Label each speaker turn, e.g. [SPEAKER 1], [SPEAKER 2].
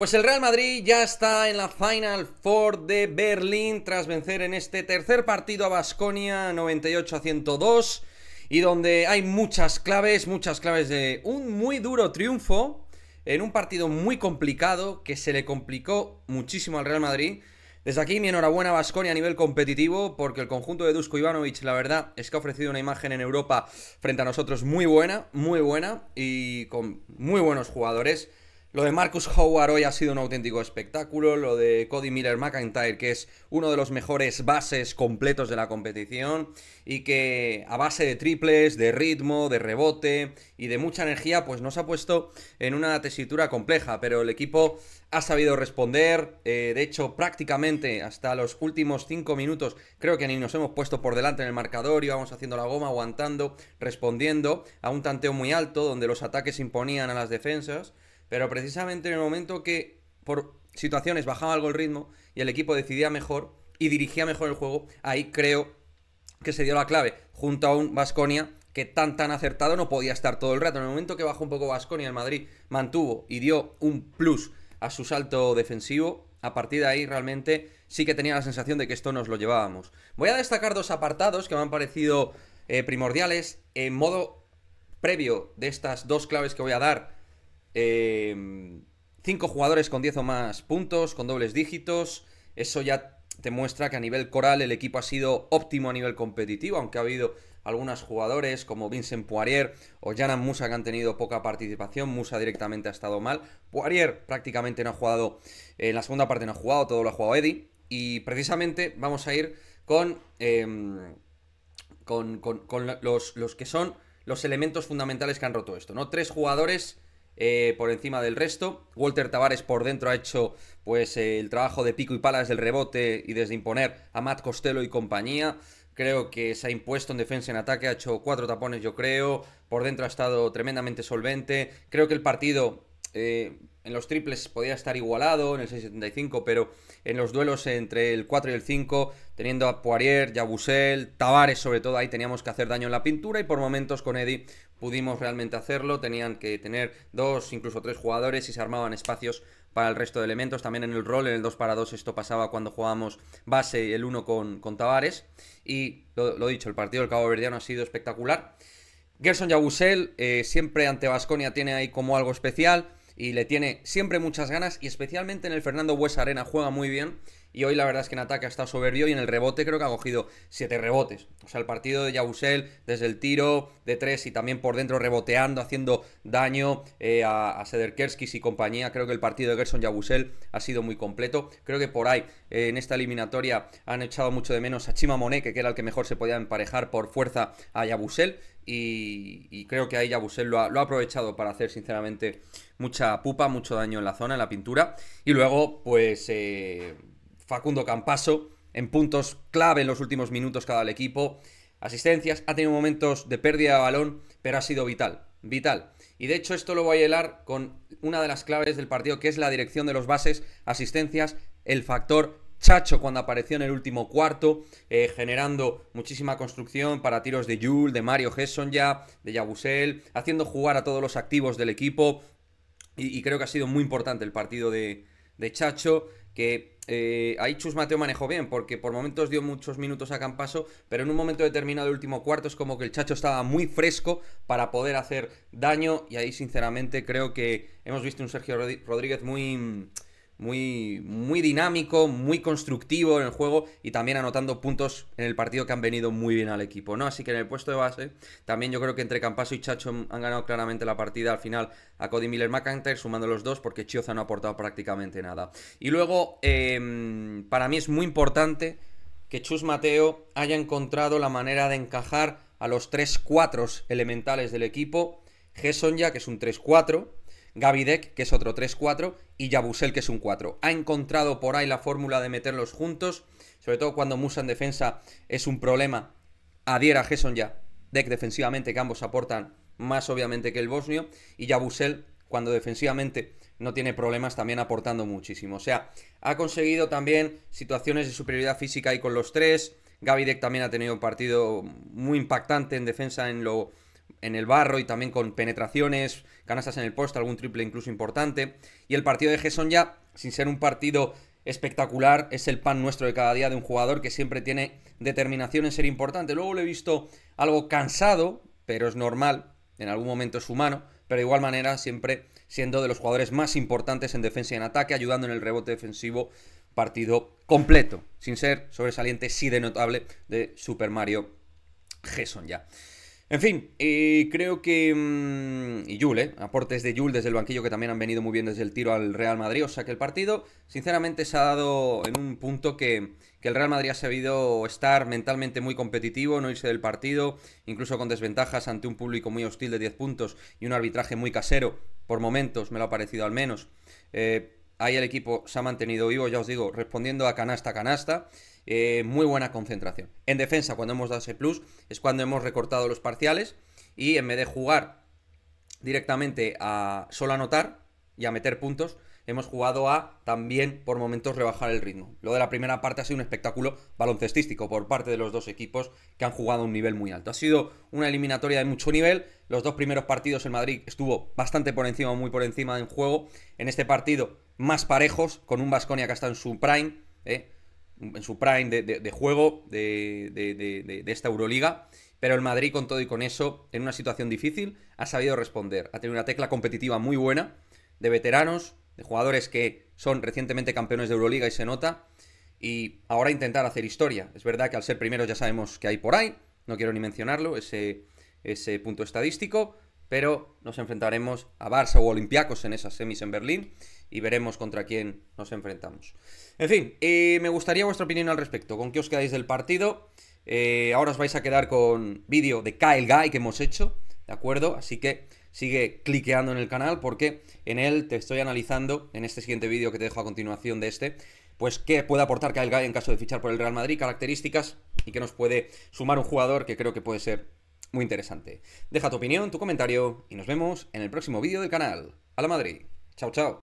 [SPEAKER 1] Pues el Real Madrid ya está en la Final Four de Berlín tras vencer en este tercer partido a Basconia 98 a 102 y donde hay muchas claves, muchas claves de un muy duro triunfo en un partido muy complicado que se le complicó muchísimo al Real Madrid. Desde aquí mi enhorabuena a Basconia a nivel competitivo porque el conjunto de Dusko Ivanovic la verdad es que ha ofrecido una imagen en Europa frente a nosotros muy buena, muy buena y con muy buenos jugadores. Lo de Marcus Howard hoy ha sido un auténtico espectáculo. Lo de Cody Miller McIntyre, que es uno de los mejores bases completos de la competición. Y que a base de triples, de ritmo, de rebote y de mucha energía, pues nos ha puesto en una tesitura compleja. Pero el equipo ha sabido responder. Eh, de hecho, prácticamente hasta los últimos 5 minutos, creo que ni nos hemos puesto por delante en el marcador. y vamos haciendo la goma, aguantando, respondiendo a un tanteo muy alto, donde los ataques imponían a las defensas. Pero precisamente en el momento que por situaciones bajaba algo el ritmo y el equipo decidía mejor y dirigía mejor el juego, ahí creo que se dio la clave, junto a un Vasconia que tan tan acertado no podía estar todo el rato. En el momento que bajó un poco Vasconia, el Madrid mantuvo y dio un plus a su salto defensivo. A partir de ahí realmente sí que tenía la sensación de que esto nos lo llevábamos. Voy a destacar dos apartados que me han parecido eh, primordiales en modo previo de estas dos claves que voy a dar eh, cinco jugadores con 10 o más puntos, con dobles dígitos. Eso ya te muestra que a nivel coral el equipo ha sido óptimo a nivel competitivo, aunque ha habido algunos jugadores como Vincent Poirier o Janan Musa que han tenido poca participación. Musa directamente ha estado mal. Poirier prácticamente no ha jugado, en la segunda parte no ha jugado, todo lo ha jugado Eddie. Y precisamente vamos a ir con, em, con, los, los, que son los elementos fundamentales que han roto esto. ¿no? Tres jugadores eh, por encima del resto. Walter Tavares por dentro ha hecho pues eh, el trabajo de pico y pala del rebote y desde imponer a Matt Costello y compañía. Creo que se ha impuesto en defensa y en ataque, ha hecho cuatro tapones yo creo, por dentro ha estado tremendamente solvente. Creo que el partido eh, en los triples podía estar igualado, en el 6.75, pero en los duelos entre el 4 y el 5, teniendo a Poirier, Yabusel, Tavares sobre todo, ahí teníamos que hacer daño en la pintura y por momentos con Eddie pudimos realmente hacerlo, tenían que tener dos, incluso tres jugadores y se armaban espacios para el resto de elementos, también en el rol, en el 2 para 2 esto pasaba cuando jugábamos base el 1 con, con Tavares y lo, dicho, el partido del Cabo Verdeano ha sido espectacular. Gerson Yabusel eh, siempre ante Basconia tiene ahí como algo especial, y le tiene siempre muchas ganas y especialmente en el Fernando Bues Arena juega muy bien y hoy la verdad es que en ataque ha estado soberbio y en el rebote creo que ha cogido siete rebotes. O sea, el partido de Yabusel desde el tiro de tres y también por dentro reboteando, haciendo daño eh, a, Sederkerskis y compañía. Creo que el partido de Gerson Yabusel ha sido muy completo. Creo que por ahí eh, en esta eliminatoria han echado mucho de menos a Chima Monet, que era el que mejor se podía emparejar por fuerza a Yabusel. Y, creo que ahí Yabusel lo ha, aprovechado para hacer sinceramente mucha pupa, mucho daño en la zona, en la pintura. Y luego, pues eh, Facundo Campaso en puntos clave en los últimos minutos cada el equipo. Asistencias, ha tenido momentos de pérdida de balón, pero ha sido vital, vital. Y de hecho esto lo voy a hilar con una de las claves del partido, que es la dirección de los bases, asistencias, el factor Chacho cuando apareció en el último cuarto, eh, generando muchísima construcción para tiros de Yul, de Mario Gesson ya, de Yabusel, haciendo jugar a todos los activos del equipo. Y, creo que ha sido muy importante el partido de, de Chacho, que eh, ahí Chus Mateo manejó bien, porque por momentos dio muchos minutos a Campaso, pero en un momento determinado, el último cuarto, es como que el Chacho estaba muy fresco para poder hacer daño, y ahí sinceramente creo que hemos visto un Sergio Rodríguez muy muy, muy dinámico, muy constructivo en el juego y también anotando puntos en el partido que han venido muy bien al equipo, ¿no? Así que en el puesto de base, también yo creo que entre Campaso y Chacho han ganado claramente la partida al final a Cody Miller McIntyre, sumando los dos, porque Chioza no ha aportado prácticamente nada. Y luego, em, para mí es muy importante que Chus Mateo haya encontrado la manera de encajar a los 3-4 elementales del equipo. G. ya que es un 3-4, Gavidec, que es otro 3-4, y Yabusel, que es un 4. Ha encontrado por ahí la fórmula de meterlos juntos, sobre todo cuando Musa en defensa es un problema. Adhiera Gesson ya, Deck defensivamente, que ambos aportan más obviamente que el bosnio, y Yabusel, cuando defensivamente no tiene problemas, también aportando muchísimo. O sea, ha conseguido también situaciones de superioridad física ahí con los tres. Gavidec también ha tenido un partido muy impactante en defensa en lo en el barro y también con penetraciones, canastas en el poste, algún triple incluso importante. Y el partido de Gesson ya, sin ser un partido espectacular, es el pan nuestro de cada día de un jugador que siempre tiene determinación en ser importante. Luego lo he visto algo cansado, pero es normal, en algún momento es humano, pero de igual manera siempre siendo de los jugadores más importantes en defensa y en ataque, ayudando en el rebote defensivo, partido completo, sin ser sobresaliente, sí de notable de Super Mario Gesson ya. En fin, y eh, creo que. Mm, y Yul, eh, aportes de Yul desde el banquillo que también han venido muy bien desde el tiro al Real Madrid. O sea que el partido, sinceramente, se ha dado en un punto que, el Real Madrid ha sabido estar mentalmente muy competitivo, no irse del partido, incluso con desventajas ante un público muy hostil de 10 puntos y un arbitraje muy casero, por momentos, me lo ha parecido al menos. Eh, ahí el equipo se ha mantenido vivo, ya os digo, respondiendo a canasta a canasta. Eh, muy buena concentración. En defensa, cuando hemos dado ese plus, es cuando hemos recortado los parciales y en vez de jugar directamente a solo anotar y a meter puntos, hemos jugado a también por momentos rebajar el ritmo. Lo de la primera parte ha sido un espectáculo baloncestístico por parte de los dos equipos que han jugado a un nivel muy alto. Ha sido una eliminatoria de mucho nivel. Los dos primeros partidos en Madrid estuvo bastante por encima, muy por encima en juego. En este partido más parejos, con un Vasconia que está en su prime. ¿eh? en su prime de, juego de, esta Euroliga. Pero el Madrid, con todo y con eso, en una situación difícil, ha sabido responder. Ha tenido una tecla competitiva muy buena de veteranos, de jugadores que son recientemente campeones de Euroliga y se nota. Y ahora intentar hacer historia. Es verdad que al ser primero ya sabemos que hay por ahí, no quiero ni mencionarlo, ese, ese punto estadístico pero nos enfrentaremos a Barça o Olympiacos en esas semis en Berlín y veremos contra quién nos enfrentamos. En fin, eh, me gustaría vuestra opinión al respecto. ¿Con qué os quedáis del partido? Eh, ahora os vais a quedar con vídeo de Kyle Guy que hemos hecho, ¿de acuerdo? Así que sigue cliqueando en el canal porque en él te estoy analizando, en este siguiente vídeo que te dejo a continuación de este, pues qué puede aportar Kyle Guy en caso de fichar por el Real Madrid, características y que nos puede sumar un jugador que creo que puede ser muy interesante. Deja tu opinión, tu comentario y nos vemos en el próximo vídeo del canal. A la Madrid. Chao, chao.